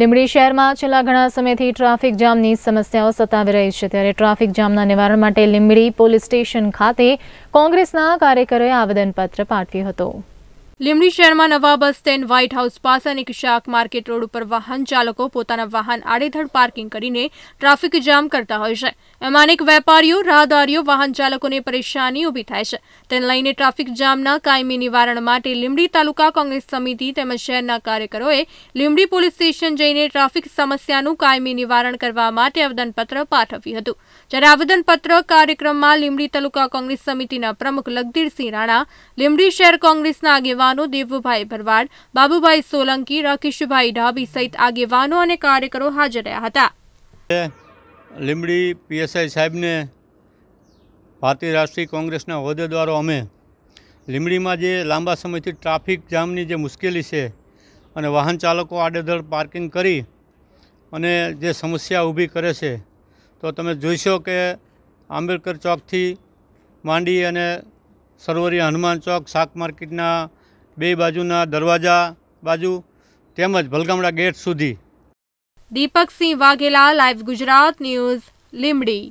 લીંબડી શહેરમાં છેલ્લા ઘણા સમયથી ટ્રાફિક જામની સમસ્યાઓ સતાવી રહી છે ત્યારે ટ્રાફિક જામના નિવારણ માટે લીંબડી પોલીસ સ્ટેશન ખાતે કોંગ્રેસના કાર્યકરોએ આવેદનપત્ર પાઠવ્યું હતું લીમડી શહેરમાં નવા બસ સ્ટેન્ડ વ્હાઇટ હાઉસ પાસે અને શાક માર્કેટ રોડ ઉપર વાહન ચાલકો પોતાના વાહન આડેધડ પાર્કિંગ કરીને ટ્રાફિક જામ કરતા હોય છે એમાં અનેક વેપારીઓ રાહદારીઓ વાહન ચાલકોને પરેશાની ઊભી થાય છે તેને લઈને ટ્રાફિક જામના કાયમી નિવારણ માટે લીમડી તાલુકા કોંગ્રેસ સમિતિ તેમજ શહેરના કાર્યકરોએ લીમડી પોલીસ સ્ટેશન જઈને ટ્રાફિક સમસ્યાનું કાયમી નિવારણ કરવા માટે આવેદનપત્ર પાઠવ્યું હતું જ્યારે આવેદનપત્ર કાર્યક્રમમાં લીમડી તાલુકા કોંગ્રેસ સમિતિના પ્રમુખ લગધીરસિંહ રાણા લીમડી શહેર કોંગ્રેસના આગેવાન આગેવાનો દેવુભાઈ ભરવાડ બાબુભાઈ સોલંકી રાકેશભાઈ ઢાબી સહિત આગેવાનો અને કાર્યકરો હાજર રહ્યા હતા લીમડી પીએસઆઈ સાહેબને ભારતીય રાષ્ટ્રીય કોંગ્રેસના હોદ્દેદારો અમે લીમડીમાં જે લાંબા સમયથી ટ્રાફિક જામની જે મુશ્કેલી છે અને વાહન ચાલકો આડેધડ પાર્કિંગ કરી અને જે સમસ્યા ઊભી કરે છે તો તમે જોઈશો કે આંબેડકર ચોકથી માંડી અને સરોવરી હનુમાન ચોક શાક માર્કેટના બે બાજુના દરવાજા બાજુ તેમજ ભલગામડા ગેટ સુધી દીપકસિંહ વાઘેલા લાઈવ ગુજરાત ન્યૂઝ લીમડી